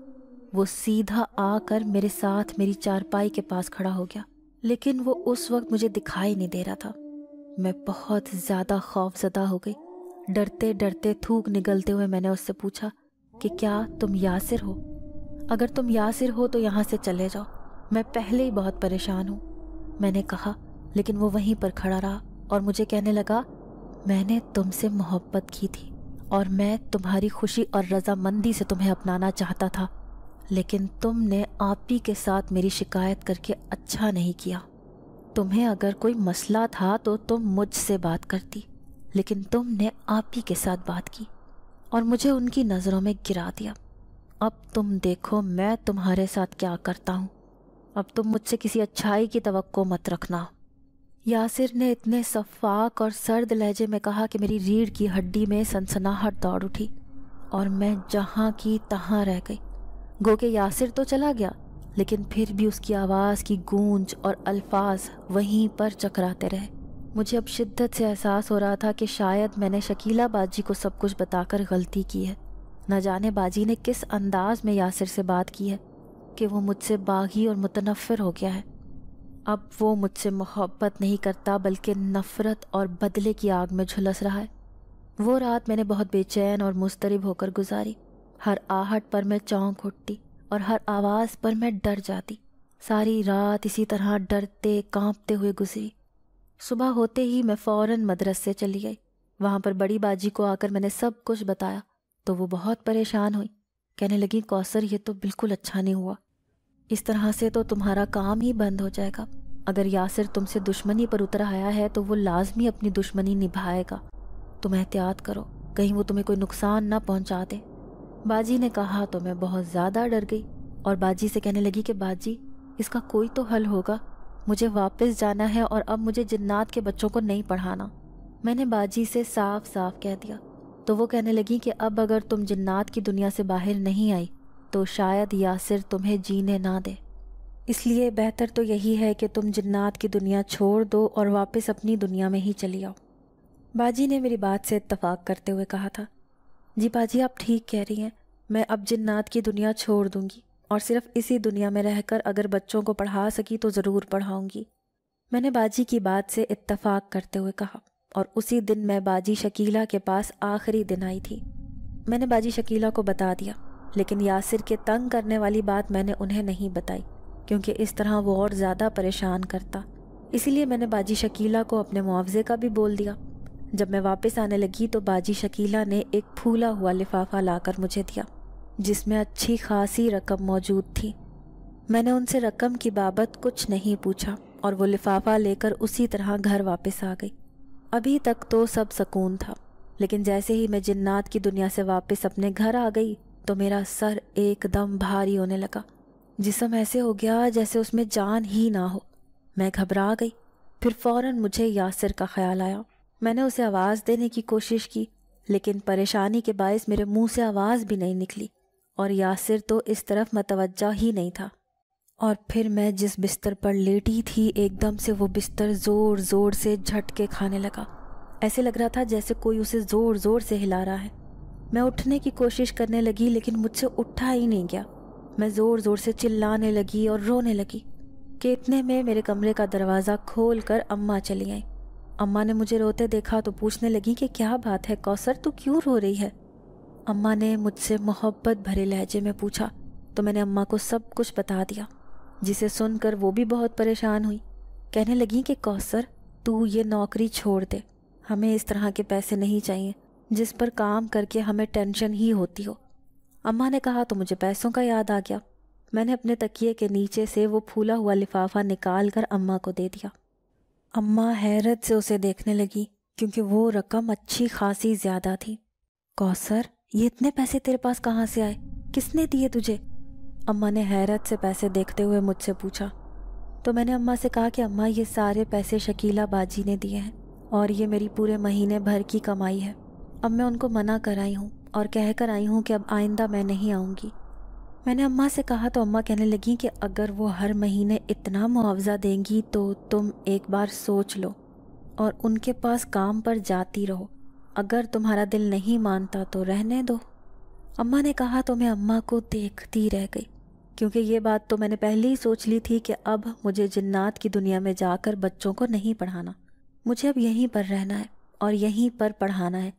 वो सीधा आकर मेरे साथ मेरी चारपाई के पास खड़ा हो गया लेकिन वो उस वक्त मुझे दिखाई नहीं दे रहा था मैं बहुत ज़्यादा खौफजदा हो गई डरते डरते थूक निगलते हुए मैंने उससे पूछा कि क्या तुम यासिर हो अगर तुम यासिर हो तो यहाँ से चले जाओ मैं पहले ही बहुत परेशान हूँ मैंने कहा लेकिन वो वहीं पर खड़ा रहा और मुझे कहने लगा मैंने तुमसे मोहब्बत की थी और मैं तुम्हारी खुशी और रजामंदी से तुम्हें अपनाना चाहता था लेकिन तुमने आप ही के साथ मेरी शिकायत करके अच्छा नहीं किया तुम्हें अगर कोई मसला था तो तुम मुझसे बात करती लेकिन तुमने आप ही के साथ बात की और मुझे उनकी नज़रों में गिरा दिया अब तुम देखो मैं तुम्हारे साथ क्या करता हूँ अब तुम मुझसे किसी अच्छाई की तो मत रखना यासिर ने इतने शफाक और सर्द लहजे में कहा कि मेरी रीढ़ की हड्डी में सनसनाहट दौड़ उठी और मैं जहाँ की तहाँ रह गई गो के यासिर तो चला गया लेकिन फिर भी उसकी आवाज़ की गूंज और अल्फाज वहीं पर चकराते रहे मुझे अब शिद्दत से एहसास हो रहा था कि शायद मैंने शकीला बाजी को सब कुछ बताकर गलती की है न जाने बाजी ने किस अंदाज में यासिर से बात की है कि वो मुझसे बागी और मुतनफ़र हो गया है अब वो मुझसे मोहब्बत नहीं करता बल्कि नफ़रत और बदले की आग में झुलस रहा है वो रात मैंने बहुत बेचैन और मुस्तरब होकर गुजारी हर आहट पर मैं चौंक उठती और हर आवाज़ पर मैं डर जाती सारी रात इसी तरह डरते कांपते हुए गुजरी सुबह होते ही मैं फ़ौरन मदरसे चली गई वहाँ पर बड़ी बाजी को आकर मैंने सब कुछ बताया तो वो बहुत परेशान हुई कहने लगी कौसर ये तो बिल्कुल अच्छा नहीं हुआ इस तरह से तो तुम्हारा काम ही बंद हो जाएगा अगर यासिर तुमसे दुश्मनी पर उतर आया है तो वो लाजमी अपनी दुश्मनी निभाएगा तुम एहतियात करो कहीं वो तुम्हें कोई नुकसान ना पहुंचा दे बाजी ने कहा तो मैं बहुत ज़्यादा डर गई और बाजी से कहने लगी कि बाजी इसका कोई तो हल होगा मुझे वापस जाना है और अब मुझे जिन्नात के बच्चों को नहीं पढ़ाना मैंने बाजी से साफ साफ कह दिया तो वो कहने लगी कि अब अगर तुम जिन्नात की दुनिया से बाहर नहीं आई तो शायद यासिर तुम्हें जीने ना दे इसलिए बेहतर तो यही है कि तुम जिन्नात की दुनिया छोड़ दो और वापस अपनी दुनिया में ही चली आओ बाजी ने मेरी बात से इतफाक करते हुए कहा था जी बाजी आप ठीक कह रही हैं मैं अब जिन्नात की दुनिया छोड़ दूंगी और सिर्फ इसी दुनिया में रहकर अगर बच्चों को पढ़ा सकी तो ज़रूर पढ़ाऊंगी मैंने बाजी की बात से इत्तफाक करते हुए कहा और उसी दिन मैं बाजी शकीला के पास आखिरी दिन आई थी मैंने बाजी शकीला को बता दिया लेकिन यासिर के तंग करने वाली बात मैंने उन्हें नहीं बताई क्योंकि इस तरह वो और ज़्यादा परेशान करता इसीलिए मैंने बाजी शकीला को अपने मुआवजे का भी बोल दिया जब मैं वापस आने लगी तो बाजी शकीला ने एक फूला हुआ लिफाफा लाकर मुझे दिया जिसमें अच्छी खासी रकम मौजूद थी मैंने उनसे रकम की बाबत कुछ नहीं पूछा और वो लिफाफा लेकर उसी तरह घर वापस आ गई अभी तक तो सब सकून था लेकिन जैसे ही मैं जिन्नात की दुनिया से वापस अपने घर आ गई तो मेरा सर एकदम भारी होने लगा जिसम ऐसे हो गया जैसे उसमें जान ही ना हो मैं घबरा गई फिर फौरन मुझे यासिर का ख्याल आया मैंने उसे आवाज़ देने की कोशिश की लेकिन परेशानी के बायस मेरे मुंह से आवाज़ भी नहीं निकली और यासिर तो इस तरफ मतवजा ही नहीं था और फिर मैं जिस बिस्तर पर लेटी थी एकदम से वो बिस्तर ज़ोर ज़ोर से झटके खाने लगा ऐसे लग रहा था जैसे कोई उसे ज़ोर ज़ोर से हिला रहा है मैं उठने की कोशिश करने लगी लेकिन मुझसे उठा ही नहीं गया मैं ज़ोर ज़ोर से चिल्लाने लगी और रोने लगी कि इतने में मेरे कमरे का दरवाज़ा खोल कर अम्मा चली आईं अम्मा ने मुझे रोते देखा तो पूछने लगी कि क्या बात है कौसर तू क्यों रो रही है अम्मा ने मुझसे मोहब्बत भरे लहजे में पूछा तो मैंने अम्मा को सब कुछ बता दिया जिसे सुनकर वो भी बहुत परेशान हुई कहने लगी कि कौसर तू ये नौकरी छोड़ दे हमें इस तरह के पैसे नहीं चाहिए जिस पर काम करके हमें टेंशन ही होती हो अम्मा ने कहा तो मुझे पैसों का याद आ गया मैंने अपने तकिए के नीचे से वो फूला हुआ लिफाफा निकाल कर अम्मा को दे दिया अम्मा हैरत से उसे देखने लगी क्योंकि वो रकम अच्छी खासी ज्यादा थी कौसर ये इतने पैसे तेरे पास कहाँ से आए किसने दिए तुझे अम्मा ने हैरत से पैसे देखते हुए मुझसे पूछा तो मैंने अम्मा से कहा कि अम्मा ये सारे पैसे शकीला बाजी ने दिए हैं और ये मेरी पूरे महीने भर की कमाई है अब मैं उनको मना कर आई हूँ और कहकर आई हूँ कि अब आइंदा मैं नहीं आऊँगी मैंने अम्मा से कहा तो अम्मा कहने लगी कि अगर वो हर महीने इतना मुआवजा देंगी तो तुम एक बार सोच लो और उनके पास काम पर जाती रहो अगर तुम्हारा दिल नहीं मानता तो रहने दो अम्मा ने कहा तो मैं अम्मा को देखती रह गई क्योंकि ये बात तो मैंने पहले ही सोच ली थी कि अब मुझे जन्नात की दुनिया में जाकर बच्चों को नहीं पढ़ाना मुझे अब यहीं पर रहना है और यहीं पर पढ़ाना है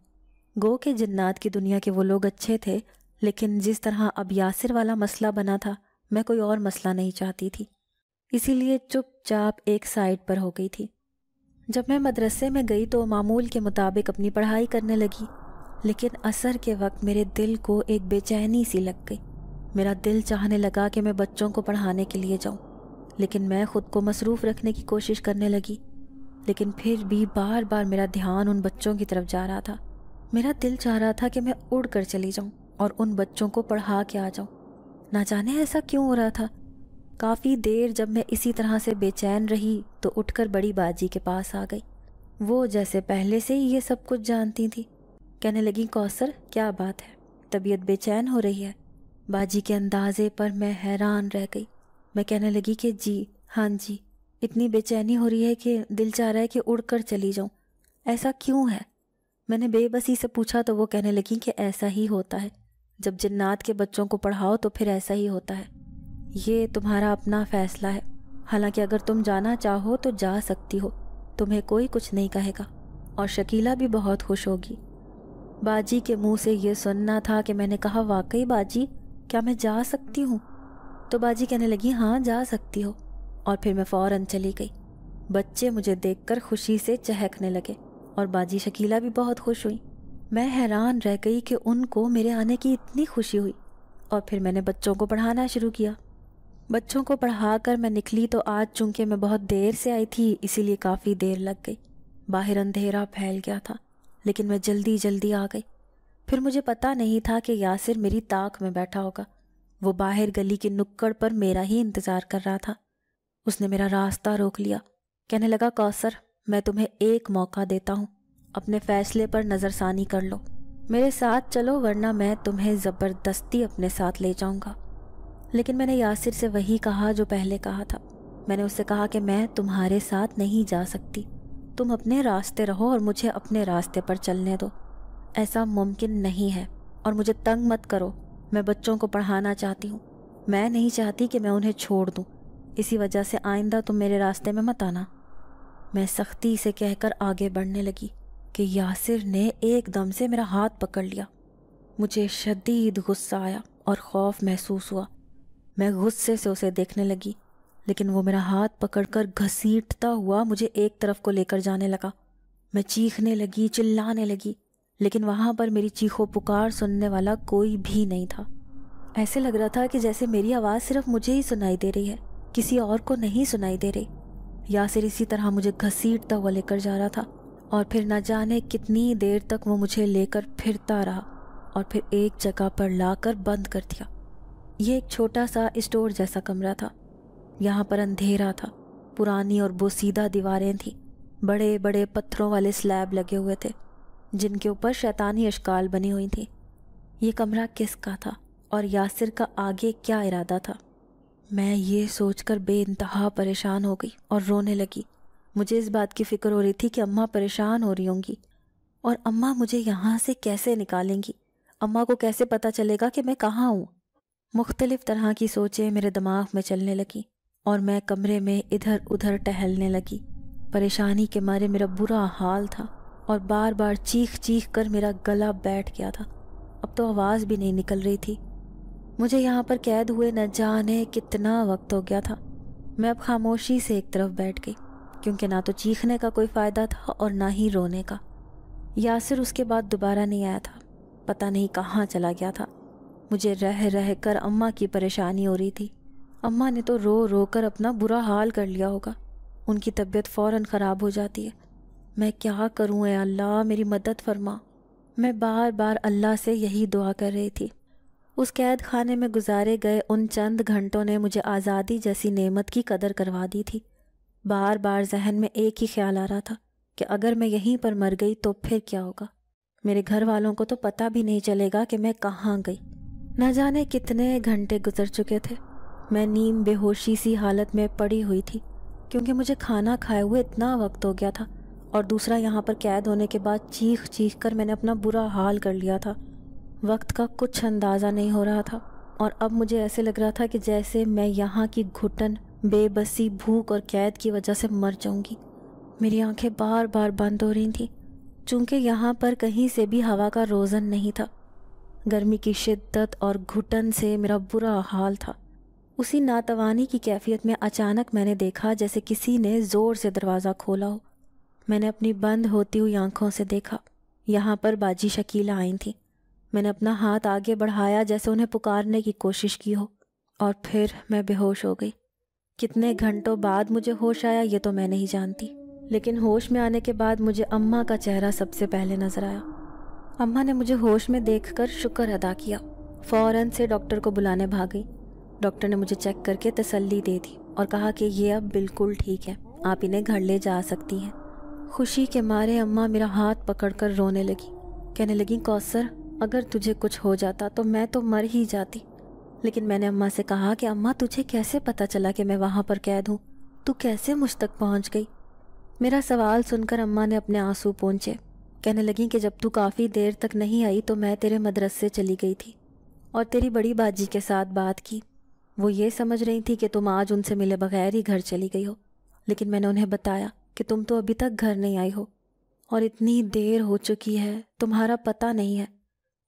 गो के जन्नात की दुनिया के वो लोग अच्छे थे लेकिन जिस तरह अब यासिर वाला मसला बना था मैं कोई और मसला नहीं चाहती थी इसीलिए चुपचाप एक साइड पर हो गई थी जब मैं मदरसे में गई तो मामूल के मुताबिक अपनी पढ़ाई करने लगी लेकिन असर के वक्त मेरे दिल को एक बेचैनी सी लग गई मेरा दिल चाहने लगा कि मैं बच्चों को पढ़ाने के लिए जाऊं लेकिन मैं ख़ुद को मसरूफ़ रखने की कोशिश करने लगी लेकिन फिर भी बार बार मेरा ध्यान उन बच्चों की तरफ जा रहा था मेरा दिल चाह रहा था कि मैं उड़ कर चली जाऊँ और उन बच्चों को पढ़ा के आ जाऊं ना जाने ऐसा क्यों हो रहा था काफ़ी देर जब मैं इसी तरह से बेचैन रही तो उठकर बड़ी बाजी के पास आ गई वो जैसे पहले से ही ये सब कुछ जानती थी कहने लगी कौसर क्या बात है तबीयत बेचैन हो रही है बाजी के अंदाजे पर मैं हैरान रह गई मैं कहने लगी कि जी हाँ जी इतनी बेचैनी हो रही है कि दिल चाह रहा है कि उड़कर चली जाऊं ऐसा क्यों है मैंने बेबसी से पूछा तो वो कहने लगी कि ऐसा ही होता है जब जन्नात के बच्चों को पढ़ाओ तो फिर ऐसा ही होता है ये तुम्हारा अपना फैसला है हालांकि अगर तुम जाना चाहो तो जा सकती हो तुम्हें कोई कुछ नहीं कहेगा और शकीला भी बहुत खुश होगी बाजी के मुंह से ये सुनना था कि मैंने कहा वाकई बाजी क्या मैं जा सकती हूँ तो बाजी कहने लगी हाँ जा सकती हो और फिर मैं फ़ौरन चली गई बच्चे मुझे देखकर खुशी से चहकने लगे और बाजी शकीला भी बहुत खुश हुई मैं हैरान रह गई कि उनको मेरे आने की इतनी खुशी हुई और फिर मैंने बच्चों को पढ़ाना शुरू किया बच्चों को पढ़ा कर मैं निकली तो आज चूंकि मैं बहुत देर से आई थी इसीलिए काफ़ी देर लग गई बाहर अंधेरा फैल गया था लेकिन मैं जल्दी जल्दी आ गई फिर मुझे पता नहीं था कि यासिर मेरी ताक में बैठा होगा वो बाहर गली के नुक्कड़ पर मेरा ही इंतज़ार कर रहा था उसने मेरा रास्ता रोक लिया कहने लगा कौसर मैं तुम्हें एक मौका देता हूँ अपने फैसले पर नज़रसानी कर लो मेरे साथ चलो वरना मैं तुम्हें ज़बरदस्ती अपने साथ ले जाऊंगा लेकिन मैंने यासिर से वही कहा जो पहले कहा था मैंने उससे कहा कि मैं तुम्हारे साथ नहीं जा सकती तुम अपने रास्ते रहो और मुझे अपने रास्ते पर चलने दो ऐसा मुमकिन नहीं है और मुझे तंग मत करो मैं बच्चों को पढ़ाना चाहती हूँ मैं नहीं चाहती कि मैं उन्हें छोड़ दूँ इसी वजह से आइंदा तुम मेरे रास्ते में मत आना मैं सख्ती से कहकर आगे बढ़ने लगी कि यासिर ने एकदम से मेरा हाथ पकड़ लिया मुझे शदीद गुस्सा आया और खौफ महसूस हुआ मैं गुस्से से उसे देखने लगी लेकिन वो मेरा हाथ पकड़कर घसीटता हुआ मुझे एक तरफ को लेकर जाने लगा मैं चीखने लगी चिल्लाने लगी लेकिन वहाँ पर मेरी चीखों पुकार सुनने वाला कोई भी नहीं था ऐसे लग रहा था कि जैसे मेरी आवाज़ सिर्फ मुझे ही सुनाई दे रही है किसी और को नहीं सुनाई दे रही सिर इसी तरह मुझे घसीटता हुआ लेकर जा रहा था और फिर न जाने कितनी देर तक वो मुझे लेकर फिरता रहा और फिर एक जगह पर लाकर बंद कर दिया ये एक छोटा सा स्टोर जैसा कमरा था यहाँ पर अंधेरा था पुरानी और बोसीदा दीवारें थीं बड़े बड़े पत्थरों वाले स्लैब लगे हुए थे जिनके ऊपर शैतानी अशकाल बनी हुई थी ये कमरा किसका था और यासिर का आगे क्या इरादा था मैं ये सोचकर बेानतहा परेशान हो गई और रोने लगी मुझे इस बात की फ़िक्र हो रही थी कि अम्मा परेशान हो रही होंगी और अम्मा मुझे यहाँ से कैसे निकालेंगी अम्मा को कैसे पता चलेगा कि मैं कहाँ हूँ मुख्तलिफ़ तरह की सोचें मेरे दिमाग में चलने लगी और मैं कमरे में इधर उधर टहलने लगी परेशानी के मारे मेरा बुरा हाल था और बार बार चीख चीख कर मेरा गला बैठ गया था अब तो आवाज़ भी नहीं निकल रही थी मुझे यहाँ पर कैद हुए न जाने कितना वक्त हो गया था मैं अब खामोशी से एक तरफ बैठ गई क्योंकि ना तो चीखने का कोई फ़ायदा था और ना ही रोने का यासिर उसके बाद दोबारा नहीं आया था पता नहीं कहाँ चला गया था मुझे रह रह कर अम्मा की परेशानी हो रही थी अम्मा ने तो रो रो कर अपना बुरा हाल कर लिया होगा उनकी तबीयत फ़ौर ख़राब हो जाती है मैं क्या करूँ अल्लाह मेरी मदद फरमा मैं बार बार अल्लाह से यही दुआ कर रही थी उस कैद खाने में गुजारे गए उन चंद घंटों ने मुझे आज़ादी जैसी नेमत की कदर करवा दी थी बार बार जहन में एक ही ख्याल आ रहा था कि अगर मैं यहीं पर मर गई तो फिर क्या होगा मेरे घर वालों को तो पता भी नहीं चलेगा कि मैं कहाँ गई न जाने कितने घंटे गुजर चुके थे मैं नीम बेहोशी सी हालत में पड़ी हुई थी क्योंकि मुझे खाना खाए हुए इतना वक्त हो गया था और दूसरा यहाँ पर कैद होने के बाद चीख चीख कर मैंने अपना बुरा हाल कर लिया था वक्त का कुछ अंदाज़ा नहीं हो रहा था और अब मुझे ऐसे लग रहा था कि जैसे मैं यहाँ की घुटन बेबसी भूख और कैद की वजह से मर जाऊंगी मेरी आंखें बार बार बंद हो रही थीं चूँकि यहाँ पर कहीं से भी हवा का रोज़न नहीं था गर्मी की शिद्दत और घुटन से मेरा बुरा हाल था उसी नातवानी की कैफियत में अचानक मैंने देखा जैसे किसी ने ज़ोर से दरवाज़ा खोला हो मैंने अपनी बंद होती हुई आंखों से देखा यहाँ पर बाजी शकीला आई थी मैंने अपना हाथ आगे बढ़ाया जैसे उन्हें पुकारने की कोशिश की हो और फिर मैं बेहोश हो गई कितने घंटों बाद मुझे होश आया ये तो मैं नहीं जानती लेकिन होश में आने के बाद मुझे अम्मा का चेहरा सबसे पहले नजर आया अम्मा ने मुझे होश में देख शुक्र अदा किया फ़ौरन से डॉक्टर को बुलाने भागी डॉक्टर ने मुझे चेक करके तसल्ली दे दी और कहा कि ये अब बिल्कुल ठीक है आप इन्हें घर ले जा सकती हैं खुशी के मारे अम्मा मेरा हाथ पकड़कर रोने लगी कहने लगी कौसर अगर तुझे कुछ हो जाता तो मैं तो मर ही जाती लेकिन मैंने अम्मा से कहा कि अम्मा तुझे कैसे पता चला कि मैं वहाँ पर कैद हूँ तू कैसे मुझ तक पहुँच गई मेरा सवाल सुनकर अम्मा ने अपने आंसू पहुँचे कहने लगी कि जब तू काफ़ी देर तक नहीं आई तो मैं तेरे मदरसे चली गई थी और तेरी बड़ी बाजी के साथ बात की वो ये समझ रही थी कि तुम आज उनसे मिले बगैर ही घर चली गई हो लेकिन मैंने उन्हें बताया कि तुम तो अभी तक घर नहीं आई हो और इतनी देर हो चुकी है तुम्हारा पता नहीं है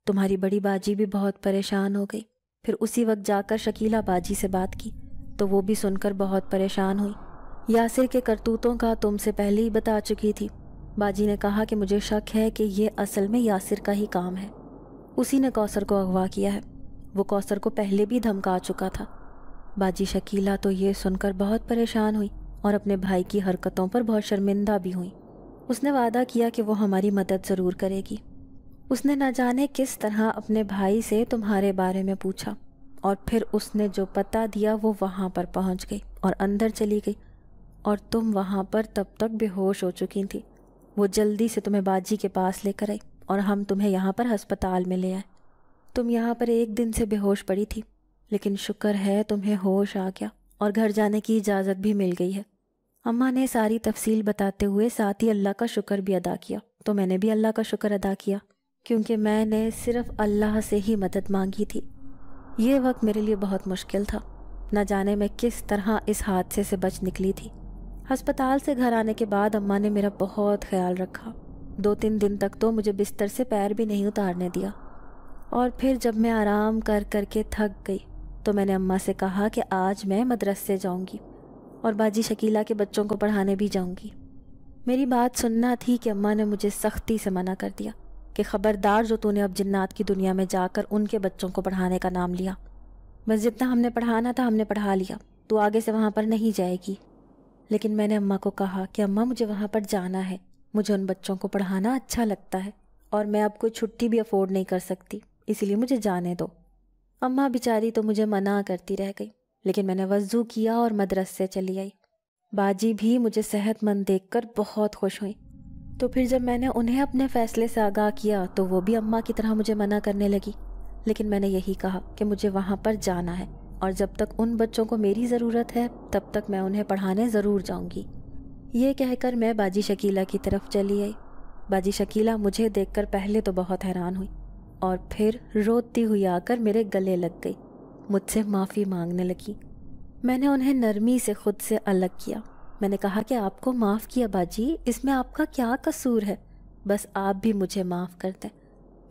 तुम्हारी बड़ी बाजी भी बहुत परेशान हो गई फिर उसी वक्त जाकर शकीला बाजी से बात की तो वो भी सुनकर बहुत परेशान हुई यासिर के करतूतों का तुमसे पहले ही बता चुकी थी बाजी ने कहा कि मुझे शक है कि ये असल में यासिर का ही काम है उसी ने कौसर को अगवा किया है वो कौसर को पहले भी धमका चुका था बाजी शकीला तो ये सुनकर बहुत परेशान हुई और अपने भाई की हरकतों पर बहुत शर्मिंदा भी हुई उसने वादा किया कि वो हमारी मदद ज़रूर करेगी उसने न जाने किस तरह अपने भाई से तुम्हारे बारे में पूछा और फिर उसने जो पता दिया वो वहाँ पर पहुँच गई और अंदर चली गई और तुम वहाँ पर तब तक बेहोश हो चुकी थी वो जल्दी से तुम्हें बाजी के पास लेकर आई और हम तुम्हें यहाँ पर अस्पताल में ले आए तुम यहाँ पर एक दिन से बेहोश पड़ी थी लेकिन शुक्र है तुम्हें होश आ गया और घर जाने की इजाज़त भी मिल गई है अम्मा ने सारी तफसील बताते हुए साथ ही अल्लाह का शुक्र भी अदा किया तो मैंने भी अल्लाह का शुक्र अदा किया क्योंकि मैंने सिर्फ अल्लाह से ही मदद मांगी थी ये वक्त मेरे लिए बहुत मुश्किल था न जाने मैं किस तरह इस हादसे से बच निकली थी अस्पताल से घर आने के बाद अम्मा ने मेरा बहुत ख्याल रखा दो तीन दिन तक तो मुझे बिस्तर से पैर भी नहीं उतारने दिया और फिर जब मैं आराम कर कर के थक गई तो मैंने अम्मा से कहा कि आज मैं मदरसे जाऊंगी और बाजी शकीला के बच्चों को पढ़ाने भी जाऊंगी मेरी बात सुनना थी कि अम्मा ने मुझे सख्ती से मना कर दिया कि ख़बरदार जो तूने अब जन्नात की दुनिया में जाकर उनके बच्चों को पढ़ाने का नाम लिया बस जितना हमने पढ़ाना था हमने पढ़ा लिया तो आगे से वहाँ पर नहीं जाएगी लेकिन मैंने अम्मा को कहा कि अम्मा मुझे वहाँ पर जाना है मुझे उन बच्चों को पढ़ाना अच्छा लगता है और मैं अब कोई छुट्टी भी अफोर्ड नहीं कर सकती इसलिए मुझे जाने दो अम्मा बेचारी तो मुझे मना करती रह गई लेकिन मैंने वज़ू किया और मदरस से चली आई बाजी भी मुझे सेहतमंद देखकर बहुत खुश हुई तो फिर जब मैंने उन्हें अपने फ़ैसले से आगाह किया तो वो भी अम्मा की तरह मुझे मना करने लगी लेकिन मैंने यही कहा कि मुझे वहाँ पर जाना है और जब तक उन बच्चों को मेरी ज़रूरत है तब तक मैं उन्हें पढ़ाने ज़रूर जाऊँगी ये कहकर मैं बाजी शकीला की तरफ चली आई बाजी शकीला मुझे देखकर पहले तो बहुत हैरान हुई और फिर रोती हुई आकर मेरे गले लग गई मुझसे माफ़ी मांगने लगी मैंने उन्हें नरमी से खुद से अलग किया मैंने कहा कि आपको माफ़ किया बाजी इसमें आपका क्या कसूर है बस आप भी मुझे माफ़ कर दें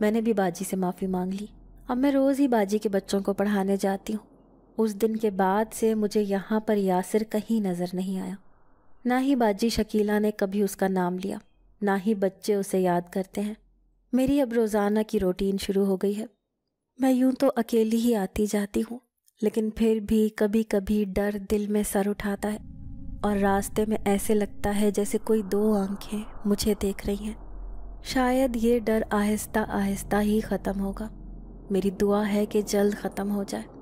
मैंने भी बाजी से माफ़ी मांग ली अब मैं रोज़ ही बाजी के बच्चों को पढ़ाने जाती हूँ उस दिन के बाद से मुझे यहाँ पर यासिर कहीं नज़र नहीं आया ना ही बाजी शकीला ने कभी उसका नाम लिया ना ही बच्चे उसे याद करते हैं मेरी अब रोज़ाना की रूटीन शुरू हो गई है मैं यूं तो अकेली ही आती जाती हूँ लेकिन फिर भी कभी कभी डर दिल में सर उठाता है और रास्ते में ऐसे लगता है जैसे कोई दो आंखें मुझे देख रही हैं शायद ये डर आहिस्ता आहिस्ता ही ख़त्म होगा मेरी दुआ है कि जल्द ख़त्म हो जाए